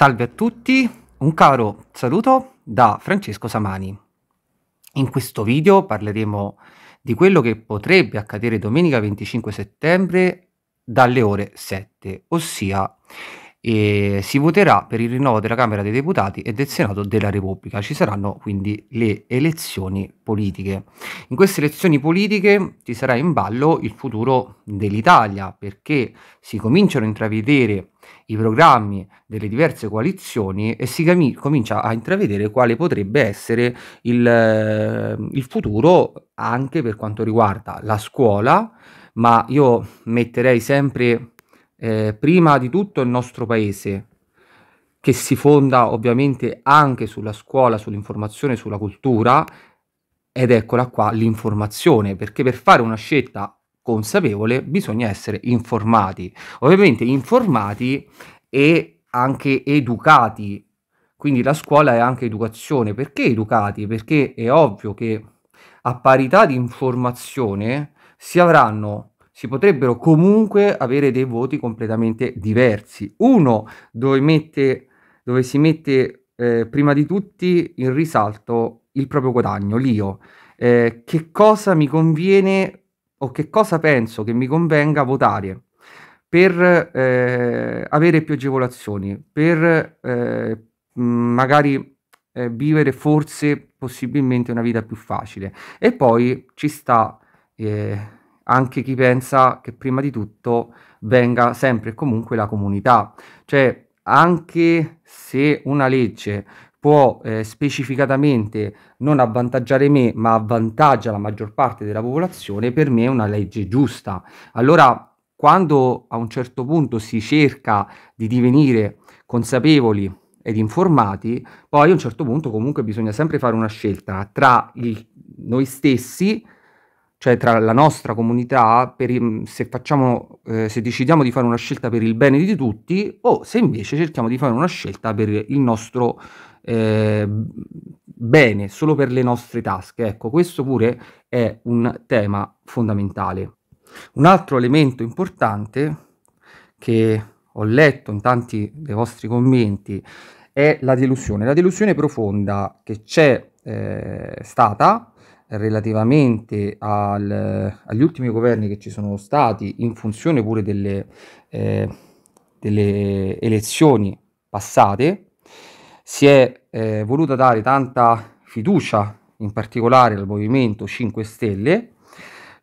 Salve a tutti, un caro saluto da Francesco Samani. In questo video parleremo di quello che potrebbe accadere domenica 25 settembre dalle ore 7, ossia eh, si voterà per il rinnovo della Camera dei Deputati e del Senato della Repubblica. Ci saranno quindi le elezioni politiche. In queste elezioni politiche ci sarà in ballo il futuro dell'Italia perché si cominciano a intravedere i programmi delle diverse coalizioni e si cami- comincia a intravedere quale potrebbe essere il, eh, il futuro anche per quanto riguarda la scuola, ma io metterei sempre eh, prima di tutto il nostro paese, che si fonda ovviamente anche sulla scuola, sull'informazione, sulla cultura, ed eccola qua l'informazione, perché per fare una scelta consapevole, bisogna essere informati. Ovviamente informati e anche educati. Quindi la scuola è anche educazione. Perché educati? Perché è ovvio che a parità di informazione si avranno si potrebbero comunque avere dei voti completamente diversi. Uno dove, mette, dove si mette eh, prima di tutti in risalto il proprio guadagno, l'io. Eh, che cosa mi conviene o che cosa penso che mi convenga votare per eh, avere più agevolazioni, per eh, mm, magari eh, vivere forse possibilmente una vita più facile. E poi ci sta eh, anche chi pensa che prima di tutto venga sempre e comunque la comunità, cioè anche se una legge può eh, specificatamente non avvantaggiare me, ma avvantaggia la maggior parte della popolazione, per me è una legge giusta. Allora, quando a un certo punto si cerca di divenire consapevoli ed informati, poi a un certo punto comunque bisogna sempre fare una scelta tra il, noi stessi, cioè tra la nostra comunità, per, se, facciamo, eh, se decidiamo di fare una scelta per il bene di tutti o se invece cerchiamo di fare una scelta per il nostro eh, bene solo per le nostre tasche. Ecco, questo pure è un tema fondamentale. Un altro elemento importante che ho letto in tanti dei vostri commenti è la delusione, la delusione profonda che c'è eh, stata relativamente al, agli ultimi governi che ci sono stati in funzione pure delle, eh, delle elezioni passate si è eh, voluta dare tanta fiducia, in particolare al Movimento 5 Stelle,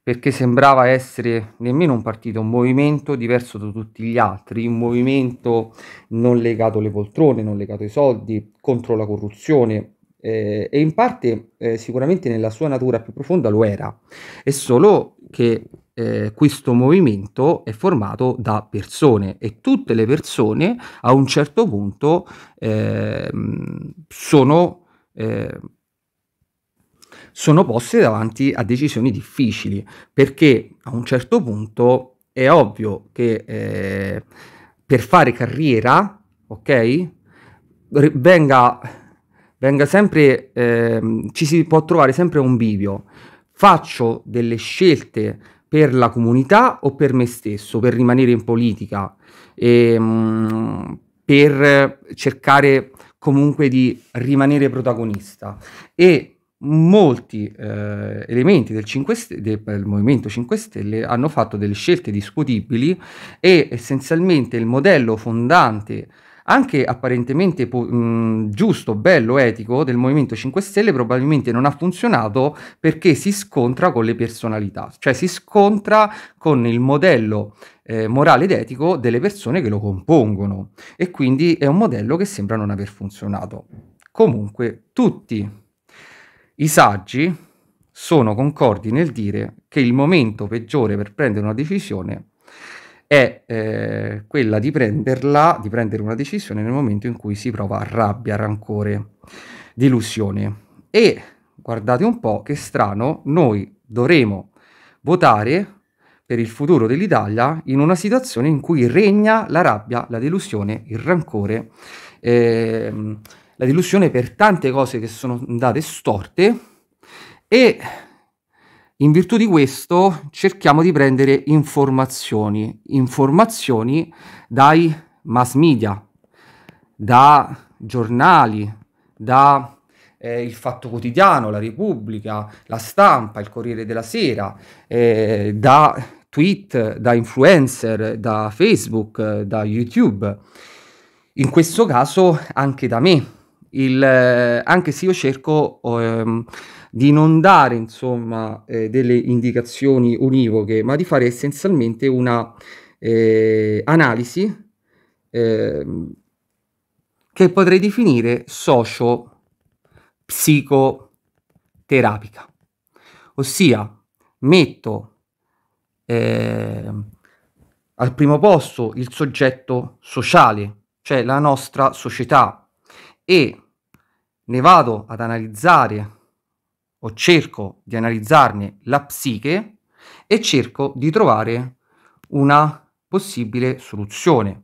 perché sembrava essere nemmeno un partito, un movimento diverso da tutti gli altri, un movimento non legato alle poltrone, non legato ai soldi, contro la corruzione, eh, e in parte eh, sicuramente nella sua natura più profonda lo era, è solo che eh, questo movimento è formato da persone e tutte le persone a un certo punto eh, sono, eh, sono poste davanti a decisioni difficili perché a un certo punto è ovvio che eh, per fare carriera, ok, venga, venga sempre, ehm, ci si può trovare sempre un bivio. Faccio delle scelte per la comunità o per me stesso, per rimanere in politica, e, ehm, mh, per cercare comunque di rimanere protagonista. E molti eh, elementi del, Stelle, del, Movimento 5 Stelle hanno fatto delle scelte discutibili e essenzialmente il modello fondante anche apparentemente mh, giusto, bello, etico del Movimento 5 Stelle probabilmente non ha funzionato perché si scontra con le personalità, cioè si scontra con il modello eh, morale ed etico delle persone che lo compongono e quindi è un modello che sembra non aver funzionato. Comunque tutti i saggi sono concordi nel dire che il momento peggiore per prendere una decisione è eh, quella di prenderla, di prendere una decisione nel momento in cui si prova rabbia, rancore, delusione. E guardate un po' che strano, noi dovremo votare per il futuro dell'Italia in una situazione in cui regna la rabbia, la delusione, il rancore, ehm, la delusione per tante cose che sono andate storte e in virtù di questo cerchiamo di prendere informazioni, informazioni dai mass media, da giornali, da eh, Il Fatto Quotidiano, La Repubblica, La Stampa, Il Corriere della Sera, eh, da tweet, da influencer, da Facebook, eh, da YouTube. In questo caso anche da me, il, eh, anche se io cerco ehm, di non dare insomma, eh, delle indicazioni univoche, ma di fare essenzialmente una eh, analisi ehm, che potrei definire socio-psicoterapica, ossia metto ehm, al primo posto il soggetto sociale, cioè la nostra società e ne vado ad analizzare o cerco di analizzarne la psiche e cerco di trovare una possibile soluzione.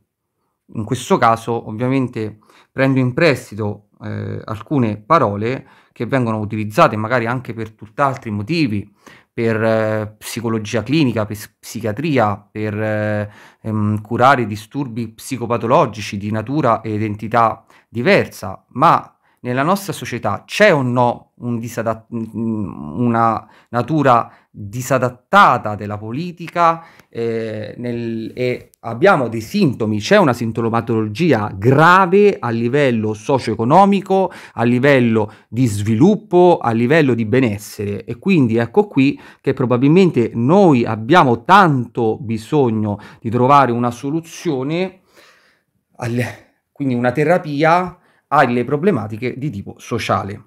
In questo caso ovviamente prendo in prestito eh, alcune parole che vengono utilizzate magari anche per tutt'altri motivi, per eh, psicologia clinica, per psichiatria, per eh, ehm, curare disturbi psicopatologici di natura e identità diversa, ma nella nostra società c'è o no un disadat- una natura disadattata della politica eh, nel, e abbiamo dei sintomi, c'è una sintomatologia grave a livello socio-economico, a livello di sviluppo, a livello di benessere e quindi ecco qui che probabilmente noi abbiamo tanto bisogno di trovare una soluzione, al, quindi una terapia alle problematiche di tipo sociale.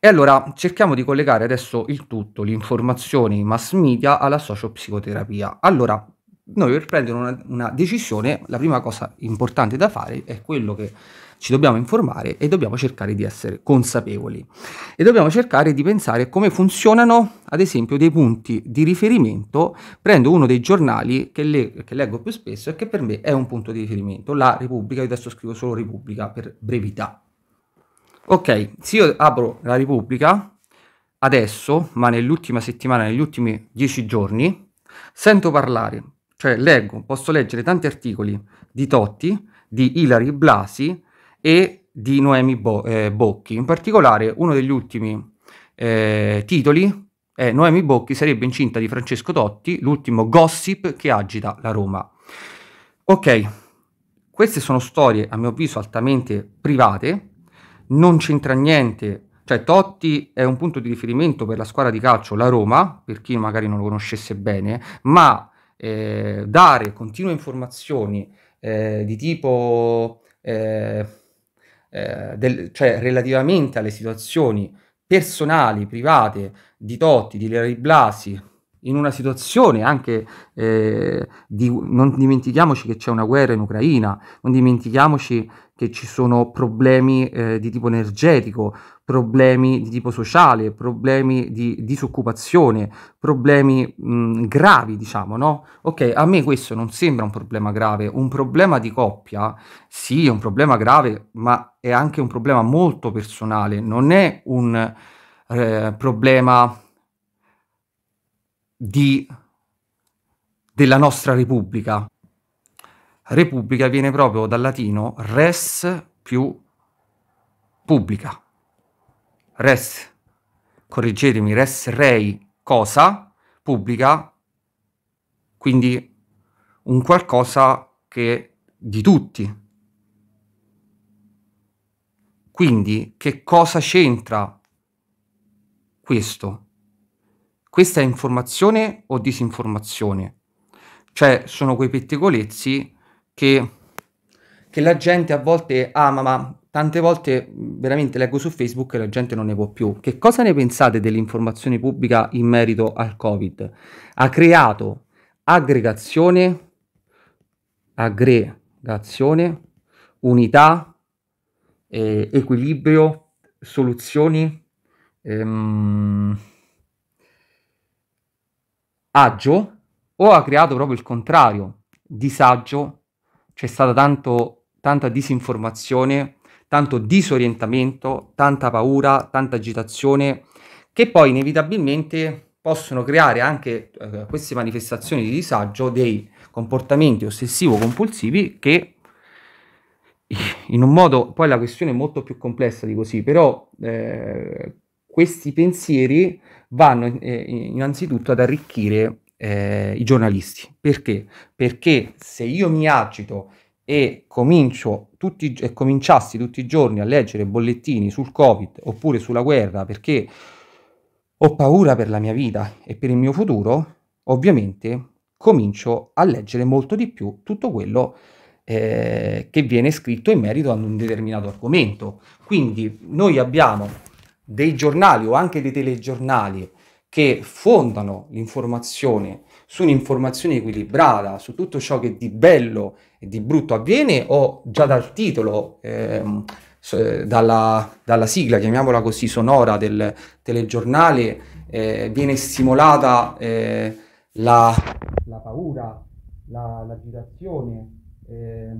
E allora cerchiamo di collegare adesso il tutto, l'informazione, i mass media alla sociopsicoterapia. Allora, noi per prendere una, una decisione, la prima cosa importante da fare è quello che ci dobbiamo informare e dobbiamo cercare di essere consapevoli e dobbiamo cercare di pensare come funzionano ad esempio dei punti di riferimento. Prendo uno dei giornali che, le, che leggo più spesso e che per me è un punto di riferimento, la Repubblica, io adesso scrivo solo Repubblica per brevità. Ok, se io apro la Repubblica adesso, ma nell'ultima settimana, negli ultimi dieci giorni, sento parlare, cioè leggo, posso leggere tanti articoli di Totti, di Ilari Blasi, e di Noemi Bo- eh, Bocchi. In particolare uno degli ultimi eh, titoli è Noemi Bocchi sarebbe incinta di Francesco Totti, l'ultimo gossip che agita la Roma. Ok, queste sono storie a mio avviso altamente private, non c'entra niente cioè Totti è un punto di riferimento per la squadra di calcio, la Roma, per chi magari non lo conoscesse bene, ma eh, dare continue informazioni eh, di tipo eh, eh, del, cioè relativamente alle situazioni personali, private di Totti, di Larry Blasi, in una situazione anche eh, di non dimentichiamoci che c'è una guerra in Ucraina, non dimentichiamoci che ci sono problemi eh, di tipo energetico, problemi di tipo sociale, problemi di disoccupazione, problemi mh, gravi, diciamo, no? Ok, a me questo non sembra un problema grave, un problema di coppia, sì, è un problema grave, ma è anche un problema molto personale, non è un eh, problema di, della nostra Repubblica. Repubblica viene proprio dal latino res più pubblica res, correggetemi, res rei cosa pubblica, quindi un qualcosa che di tutti. Quindi che cosa c'entra questo? Questa è informazione o disinformazione? Cioè sono quei pettegolezzi che, che la gente a volte ama, ma Tante volte veramente leggo su Facebook e la gente non ne può più. Che cosa ne pensate dell'informazione pubblica in merito al Covid? Ha creato aggregazione, aggregazione, unità, eh, equilibrio, soluzioni, ehm, agio o ha creato proprio il contrario, disagio, c'è stata tanto, tanta disinformazione tanto disorientamento, tanta paura, tanta agitazione, che poi inevitabilmente possono creare anche eh, queste manifestazioni di disagio dei comportamenti ossessivo-compulsivi che in un modo, poi la questione è molto più complessa di così, però eh, questi pensieri vanno eh, innanzitutto ad arricchire eh, i giornalisti. Perché? Perché se io mi agito, e comincio tutti, e cominciassi tutti i giorni a leggere bollettini sul Covid oppure sulla guerra perché ho paura per la mia vita e per il mio futuro, ovviamente comincio a leggere molto di più tutto quello eh, che viene scritto in merito ad un determinato argomento. Quindi noi abbiamo dei giornali o anche dei telegiornali che fondano l'informazione su un'informazione equilibrata, su tutto ciò che di bello e di brutto avviene o già dal titolo, ehm, dalla, dalla, sigla, chiamiamola così, sonora del telegiornale, eh, viene stimolata eh, la, la, paura, la, l'agitazione, eh,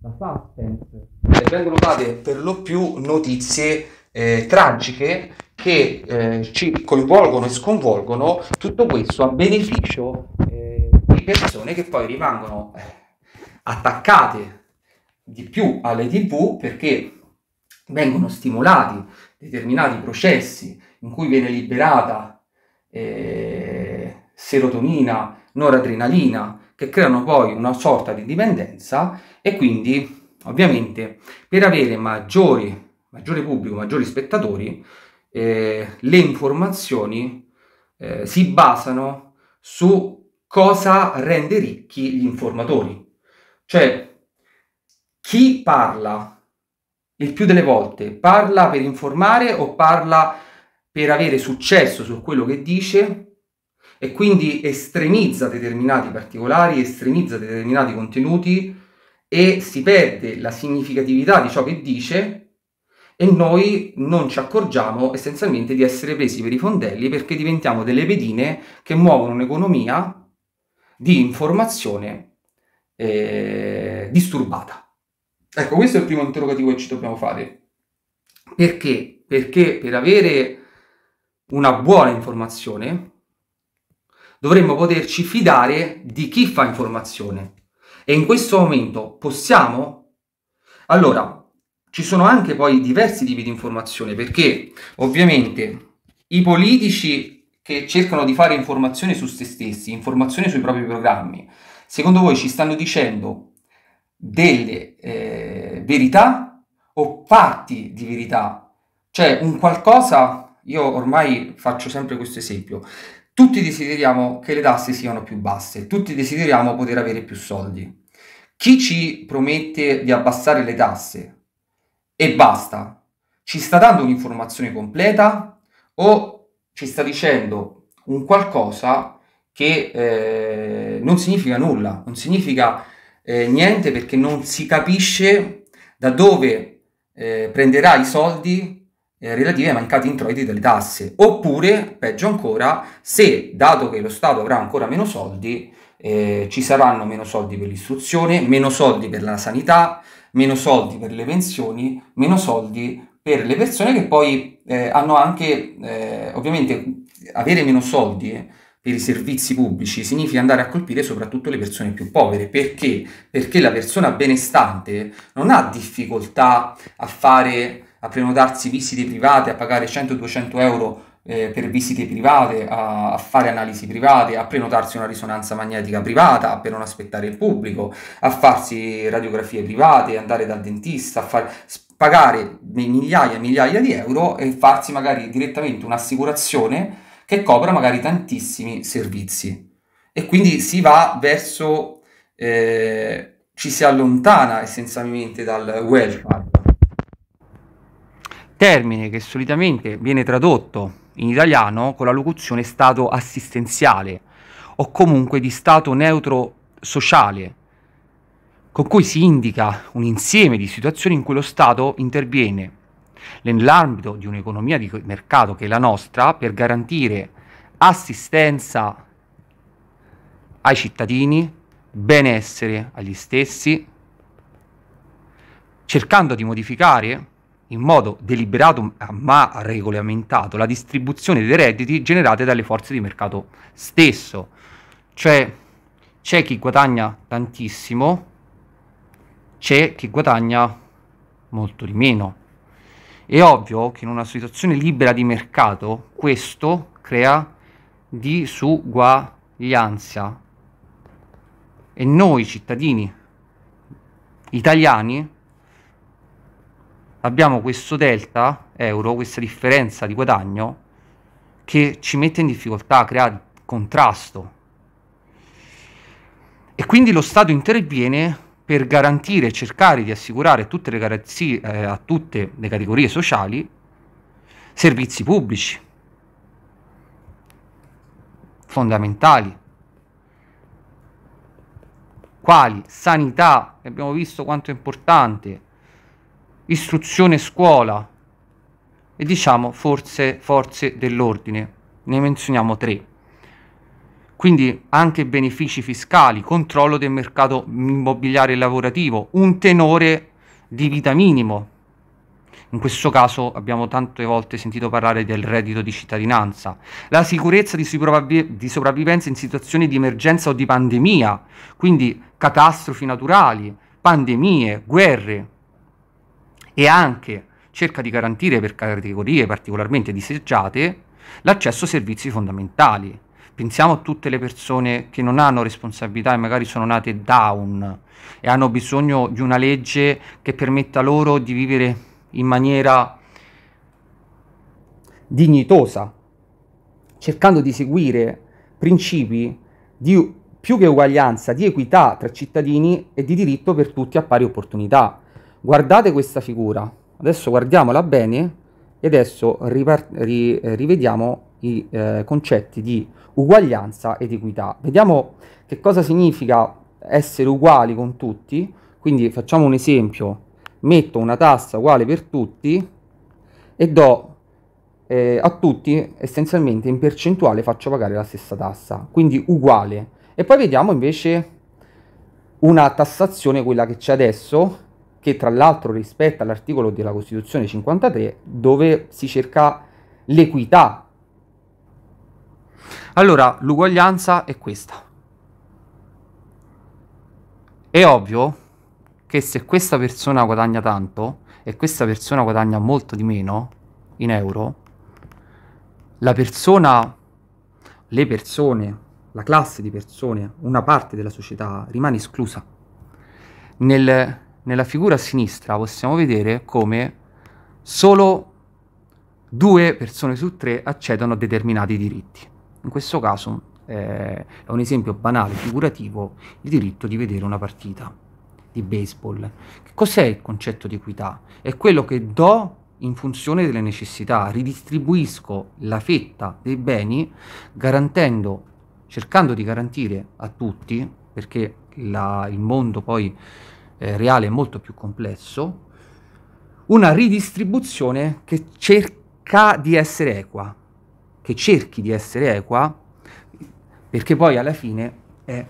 la suspense. Vengono date per lo più notizie eh, tragiche che eh, ci coinvolgono e sconvolgono, tutto questo a beneficio eh, di persone che poi rimangono eh, attaccate di più alle tv perché vengono stimolati determinati processi in cui viene liberata eh, serotonina, noradrenalina, che creano poi una sorta di dipendenza e quindi ovviamente per avere maggiori, maggiore pubblico, maggiori spettatori, eh, le informazioni eh, si basano su cosa rende ricchi gli informatori. Cioè, chi parla il più delle volte parla per informare o parla per avere successo su quello che dice e quindi estremizza determinati particolari, estremizza determinati contenuti e si perde la significatività di ciò che dice e noi non ci accorgiamo essenzialmente di essere presi per i fondelli perché diventiamo delle pedine che muovono un'economia di informazione eh, disturbata. Ecco, questo è il primo interrogativo che ci dobbiamo fare. Perché? Perché per avere una buona informazione dovremmo poterci fidare di chi fa informazione. E in questo momento possiamo? Allora, ci sono anche poi diversi tipi di informazione perché ovviamente i politici che cercano di fare informazione su se stessi, informazione sui propri programmi, secondo voi ci stanno dicendo delle eh, verità o fatti di verità? Cioè un qualcosa, io ormai faccio sempre questo esempio, tutti desideriamo che le tasse siano più basse, tutti desideriamo poter avere più soldi. Chi ci promette di abbassare le tasse? e basta. Ci sta dando un'informazione completa o ci sta dicendo un qualcosa che eh, non significa nulla, non significa eh, niente perché non si capisce da dove eh, prenderà i soldi eh, relativi ai mancati introiti delle tasse. Oppure, peggio ancora, se dato che lo Stato avrà ancora meno soldi, eh, ci saranno meno soldi per l'istruzione, meno soldi per la sanità, meno soldi per le pensioni, meno soldi per le persone che poi eh, hanno anche, eh, ovviamente, avere meno soldi eh, per i servizi pubblici significa andare a colpire soprattutto le persone più povere. Perché? Perché la persona benestante non ha difficoltà a fare a prenotarsi visite private, a pagare 100-200 euro eh, per visite private, a, a, fare analisi private, a prenotarsi una risonanza magnetica privata per non aspettare il pubblico, a farsi radiografie private, andare dal dentista, a fare pagare migliaia e migliaia di euro e farsi magari direttamente un'assicurazione che copra magari tantissimi servizi. E quindi si va verso, eh, ci si allontana essenzialmente dal welfare. Termine che solitamente viene tradotto in italiano con la locuzione stato assistenziale o comunque di stato neutro sociale, con cui si indica un insieme di situazioni in cui lo Stato interviene nell'ambito di un'economia di mercato che è la nostra per garantire assistenza ai cittadini, benessere agli stessi, cercando di modificare in modo deliberato ma regolamentato la distribuzione dei redditi generati dalle forze di mercato stesso. Cioè c'è chi guadagna tantissimo, c'è chi guadagna molto di meno. È ovvio che in una situazione libera di mercato questo crea disuguaglianza e noi cittadini italiani abbiamo questo delta euro, questa differenza di guadagno che ci mette in difficoltà, crea contrasto. E quindi lo Stato interviene per garantire cercare di assicurare tutte eh, a tutte le categorie sociali servizi pubblici fondamentali quali sanità, abbiamo visto quanto è importante, istruzione scuola e diciamo forze, forze dell'ordine, ne menzioniamo tre. Quindi anche benefici fiscali, controllo del mercato immobiliare e lavorativo, un tenore di vita minimo. In questo caso abbiamo tante volte sentito parlare del reddito di cittadinanza, la sicurezza di, sopravvi- di sopravvivenza in situazioni di emergenza o di pandemia, quindi catastrofi naturali, pandemie, guerre, e anche cerca di garantire per categorie particolarmente disagiate l'accesso a servizi fondamentali. Pensiamo a tutte le persone che non hanno responsabilità e magari sono nate down e hanno bisogno di una legge che permetta loro di vivere in maniera dignitosa, cercando di seguire principi di più che uguaglianza, di equità tra cittadini e di diritto per tutti a pari opportunità guardate questa figura, adesso guardiamola bene e adesso ri eh, rivediamo i eh, concetti di uguaglianza ed equità. Vediamo che cosa significa essere uguali con tutti, quindi facciamo un esempio, metto una tassa uguale per tutti e do eh, a tutti essenzialmente in percentuale faccio pagare la stessa tassa, quindi uguale. E poi vediamo invece una tassazione, quella che c'è adesso, che tra l'altro rispetta l'articolo della Costituzione 53 dove si cerca l'equità. Allora, l'uguaglianza è questa. È ovvio che se questa persona guadagna tanto e questa persona guadagna molto di meno in euro, la persona, le persone, la classe di persone, una parte della società rimane esclusa. Nel, nella figura a sinistra possiamo vedere come solo due persone su tre accedono a determinati diritti. In questo caso eh, è un esempio banale, figurativo, il diritto di vedere una partita di baseball. Cos'è il concetto di equità? È quello che do in funzione delle necessità, ridistribuisco la fetta dei beni garantendo, cercando di garantire a tutti, perché la, il mondo poi eh, reale molto più complesso, una ridistribuzione che cerca di essere equa, che cerchi di essere equa, perché poi alla fine eh,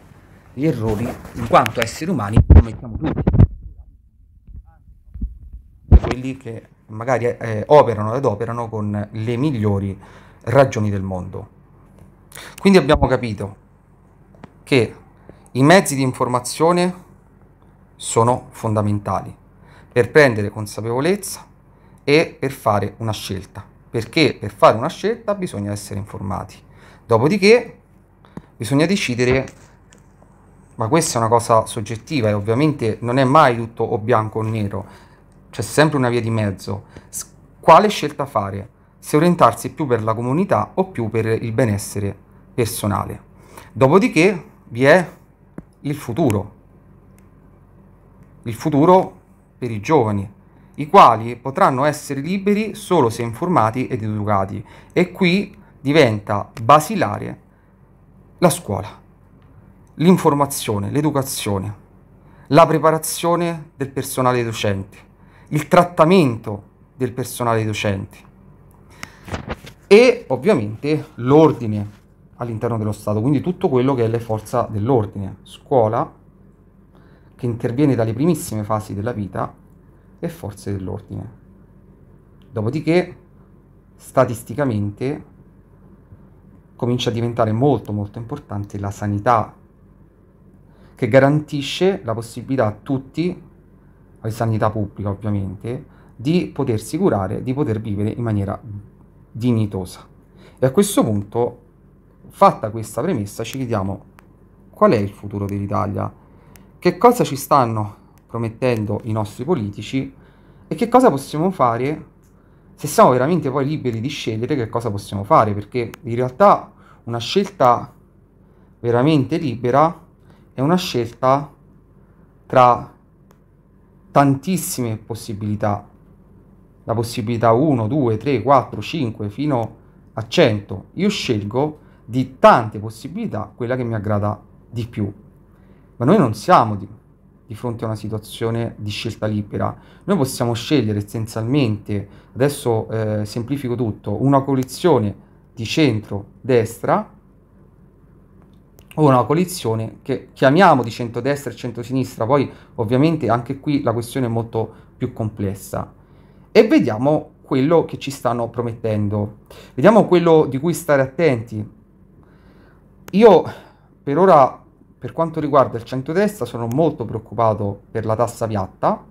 gli errori, in quanto esseri umani, commettiamo tutti. Quelli che magari eh, operano ed operano con le migliori ragioni del mondo. Quindi abbiamo capito che i mezzi di informazione sono fondamentali per prendere consapevolezza e per fare una scelta, perché per fare una scelta bisogna essere informati. Dopodiché bisogna decidere, ma questa è una cosa soggettiva e ovviamente non è mai tutto o bianco o nero, c'è sempre una via di mezzo. Quale scelta fare? Se orientarsi più per la comunità o più per il benessere personale. Dopodiché vi è il futuro, il futuro per i giovani, i quali potranno essere liberi solo se informati ed educati. E qui diventa basilare la scuola, l'informazione, l'educazione, la preparazione del personale docente, il trattamento del personale docente e ovviamente l'ordine all'interno dello Stato, quindi tutto quello che è le forze dell'ordine, scuola, che interviene dalle primissime fasi della vita e forze dell'ordine. Dopodiché, statisticamente, comincia a diventare molto molto importante la sanità, che garantisce la possibilità a tutti, alla sanità pubblica ovviamente, di potersi curare, di poter vivere in maniera dignitosa. E a questo punto, fatta questa premessa, ci chiediamo qual è il futuro dell'Italia? che cosa ci stanno promettendo i nostri politici e che cosa possiamo fare se siamo veramente poi liberi di scegliere che cosa possiamo fare, perché in realtà una scelta veramente libera è una scelta tra tantissime possibilità, la possibilità 1, 2, 3, 4, 5 fino a 100. Io scelgo di tante possibilità quella che mi aggrada di più ma noi non siamo di, di fronte a una situazione di scelta libera. Noi possiamo scegliere essenzialmente, adesso eh, semplifico tutto, una coalizione di centro-destra o una coalizione che chiamiamo di centro-destra e centro-sinistra, poi ovviamente anche qui la questione è molto più complessa. E vediamo quello che ci stanno promettendo. Vediamo quello di cui stare attenti. Io per ora per quanto riguarda il centrodestra sono molto preoccupato per la tassa piatta,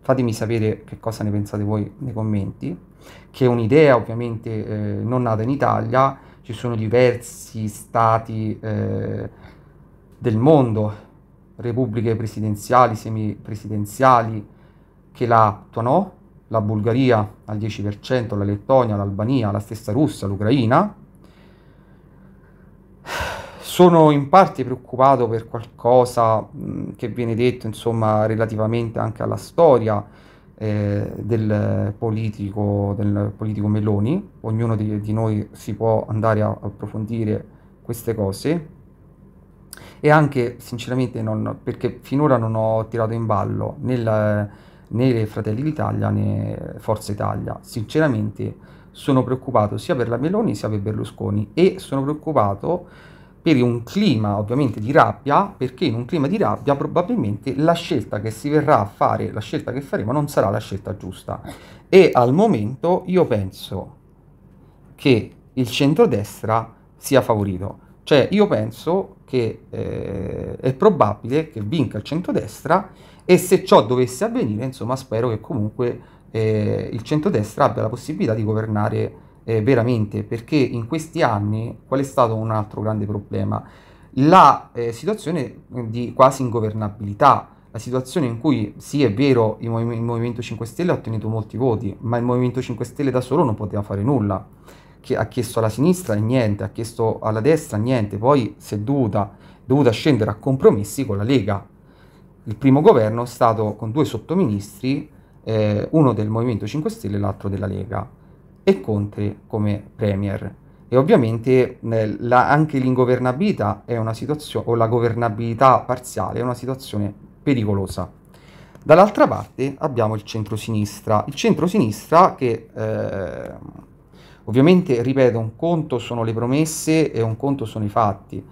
fatemi sapere che cosa ne pensate voi nei commenti, che è un'idea ovviamente eh, non nata in Italia, ci sono diversi stati eh, del mondo, repubbliche presidenziali, semipresidenziali, che la attuano, la Bulgaria al 10%, la Lettonia, l'Albania, la stessa Russia, l'Ucraina, sono in parte preoccupato per qualcosa mh, che viene detto, insomma, relativamente anche alla storia eh, del, politico, del politico Meloni. Ognuno di, di, noi si può andare a approfondire queste cose. E anche, sinceramente, non, perché finora non ho tirato in ballo nel, né Fratelli d'Italia né Forza Italia. Sinceramente sono preoccupato sia per la Meloni sia per Berlusconi e sono preoccupato per un clima ovviamente di rabbia, perché in un clima di rabbia probabilmente la scelta che si verrà a fare, la scelta che faremo non sarà la scelta giusta. E al momento io penso che il centrodestra sia favorito. Cioè io penso che eh, è probabile che vinca il centrodestra e se ciò dovesse avvenire, insomma, spero che comunque eh, il centrodestra abbia la possibilità di governare eh, veramente, perché in questi anni qual è stato un altro grande problema? La eh, situazione eh, di quasi ingovernabilità, la situazione in cui sì è vero il, Mov- il Movimento 5 Stelle ha ottenuto molti voti, ma il Movimento 5 Stelle da solo non poteva fare nulla ha chiesto alla sinistra niente, ha chiesto alla destra niente, poi si è dovuta, dovuta, scendere a compromessi con la Lega. Il primo governo è stato con due sottoministri, eh, uno del Movimento 5 Stelle e l'altro della Lega e Conte come Premier. E ovviamente eh, la, anche l'ingovernabilità è una situazione, o la governabilità parziale è una situazione pericolosa. Dall'altra parte abbiamo il centrosinistra, il centrosinistra che eh, ovviamente, ripeto, un conto sono le promesse e un conto sono i fatti,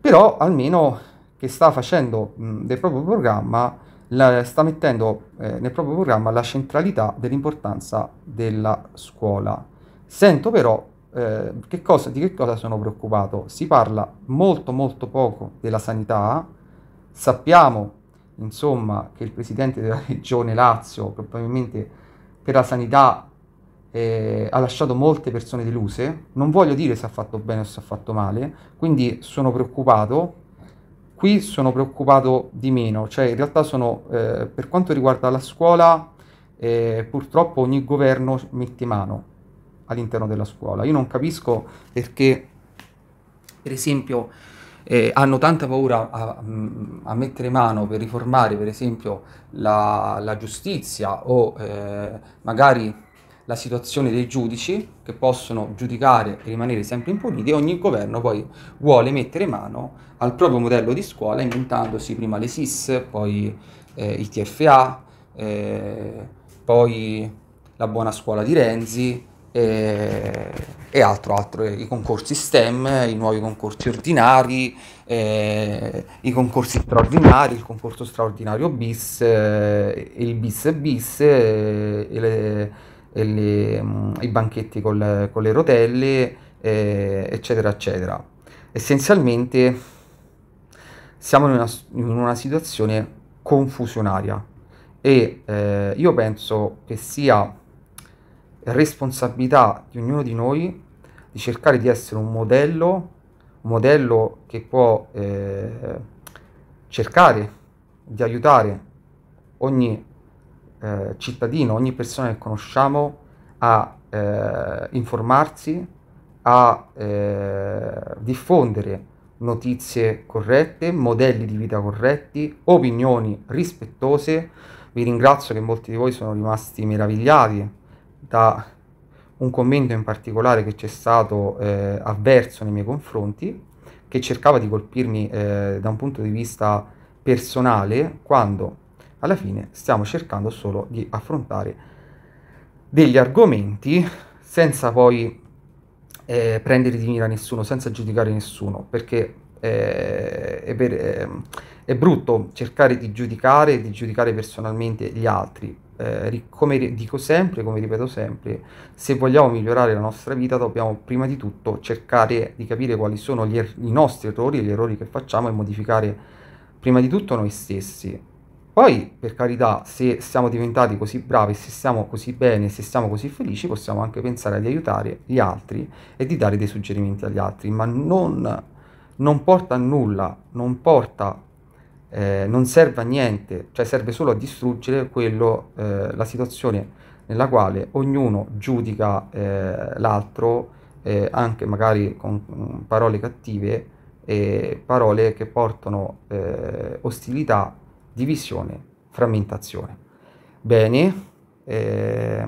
però almeno che sta facendo mh, del proprio programma la, sta mettendo eh, nel proprio programma la centralità dell'importanza della scuola. Sento però eh, che cosa, di che cosa sono preoccupato. Si parla molto molto poco della sanità, sappiamo insomma che il presidente della regione Lazio probabilmente per la sanità eh, ha lasciato molte persone deluse, non voglio dire se ha fatto bene o se ha fatto male, quindi sono preoccupato qui sono preoccupato di meno, cioè in realtà sono, eh, per quanto riguarda la scuola, eh, purtroppo ogni governo mette mano all'interno della scuola. Io non capisco perché, per esempio, eh, hanno tanta paura a, mm, a, mettere mano per riformare, per esempio, la, la giustizia o eh, magari la situazione dei giudici che possono giudicare e rimanere sempre impuniti e ogni governo poi vuole mettere mano al proprio modello di scuola inventandosi prima le SIS, poi eh, il TFA, eh, poi la buona scuola di Renzi eh, e altro, altro, i concorsi STEM, i nuovi concorsi ordinari, eh, i concorsi straordinari, il concorso straordinario bis, eh, il bis bis eh, e le le, mm, i banchetti con le, con le rotelle, eh, eccetera, eccetera. Essenzialmente siamo in una, in una situazione confusionaria e eh, io penso che sia responsabilità di ognuno di noi di cercare di essere un modello, un modello che può eh, cercare di aiutare ogni eh, cittadino, ogni persona che conosciamo a eh, informarsi, a eh, diffondere notizie corrette, modelli di vita corretti, opinioni rispettose. Vi ringrazio che molti di voi sono rimasti meravigliati da un commento in particolare che c'è stato eh, avverso nei miei confronti, che cercava di colpirmi eh, da un punto di vista personale, quando alla fine stiamo cercando solo di affrontare degli argomenti senza poi eh, prendere di mira nessuno, senza giudicare nessuno, perché eh, è, per, eh, è, brutto cercare di giudicare, di giudicare personalmente gli altri. Eh, come dico sempre, come ripeto sempre, se vogliamo migliorare la nostra vita dobbiamo prima di tutto cercare di capire quali sono er- i nostri errori, gli errori che facciamo e modificare prima di tutto noi stessi poi, per carità, se siamo diventati così bravi, se stiamo così bene, se siamo così felici, possiamo anche pensare di aiutare gli altri e di dare dei suggerimenti agli altri, ma non, non porta a nulla, non, porta, eh, non serve a niente, cioè serve solo a distruggere quello, eh, la situazione nella quale ognuno giudica eh, l'altro, eh, anche magari con mm, parole cattive e parole che portano eh, ostilità divisione, frammentazione. Bene, eh,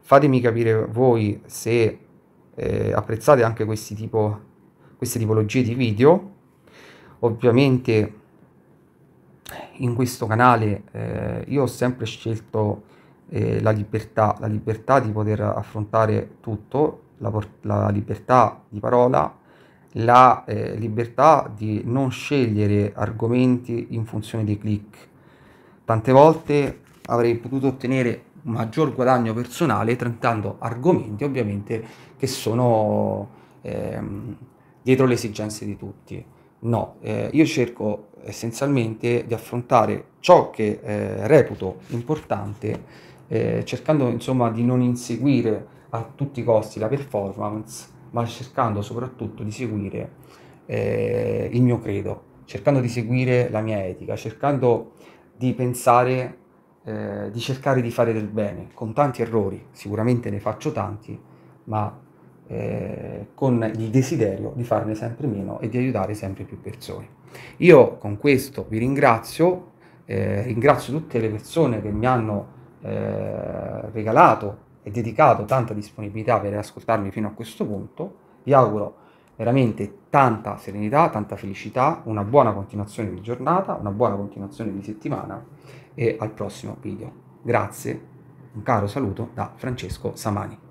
fatemi capire voi se eh, apprezzate anche questi tipo, queste tipologie di video. Ovviamente in questo canale eh, io ho sempre scelto eh, la libertà, la libertà di poter affrontare tutto, la, la libertà di parola, la eh, libertà di non scegliere argomenti in funzione dei click. Tante volte avrei potuto ottenere maggior guadagno personale trattando argomenti ovviamente che sono ehm, dietro le esigenze di tutti. No, eh, io cerco essenzialmente di affrontare ciò che eh, reputo importante, eh, cercando insomma di non inseguire a tutti i costi la performance ma cercando soprattutto di seguire eh, il mio credo, cercando di seguire la mia etica, cercando di pensare, eh, di cercare di fare del bene, con tanti errori, sicuramente ne faccio tanti, ma eh, con il desiderio di farne sempre meno e di aiutare sempre più persone. Io con questo vi ringrazio, eh, ringrazio tutte le persone che mi hanno eh, regalato e dedicato tanta disponibilità per ascoltarmi fino a questo punto. Vi auguro veramente tanta serenità, tanta felicità, una buona continuazione di giornata, una buona continuazione di settimana e al prossimo video. Grazie, un caro saluto da Francesco Samani.